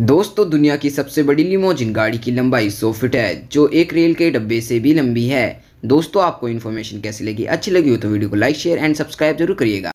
दोस्तों दुनिया की सबसे बड़ी लिमोजिन गाड़ी की लंबाई 100 फीट है जो एक रेल के डब्बे से भी लंबी है दोस्तों आपको इन्फॉर्मेशन कैसी लगी अच्छी लगी हो तो वीडियो को लाइक शेयर एंड सब्सक्राइब जरूर करिएगा